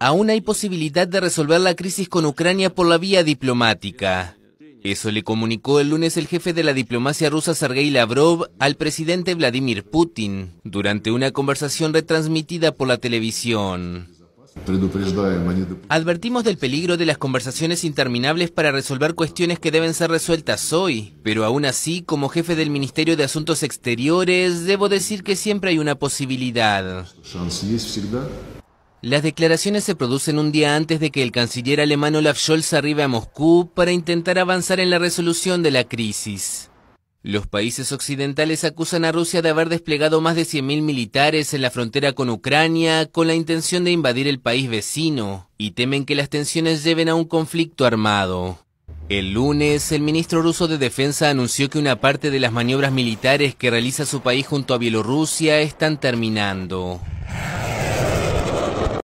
Aún hay posibilidad de resolver la crisis con Ucrania por la vía diplomática. Eso le comunicó el lunes el jefe de la diplomacia rusa Sergei Lavrov al presidente Vladimir Putin durante una conversación retransmitida por la televisión. Advertimos del peligro de las conversaciones interminables para resolver cuestiones que deben ser resueltas hoy, pero aún así, como jefe del Ministerio de Asuntos Exteriores, debo decir que siempre hay una posibilidad. Las declaraciones se producen un día antes de que el canciller alemán Olaf Scholz arribe a Moscú para intentar avanzar en la resolución de la crisis. Los países occidentales acusan a Rusia de haber desplegado más de 100.000 militares en la frontera con Ucrania con la intención de invadir el país vecino y temen que las tensiones lleven a un conflicto armado. El lunes, el ministro ruso de Defensa anunció que una parte de las maniobras militares que realiza su país junto a Bielorrusia están terminando.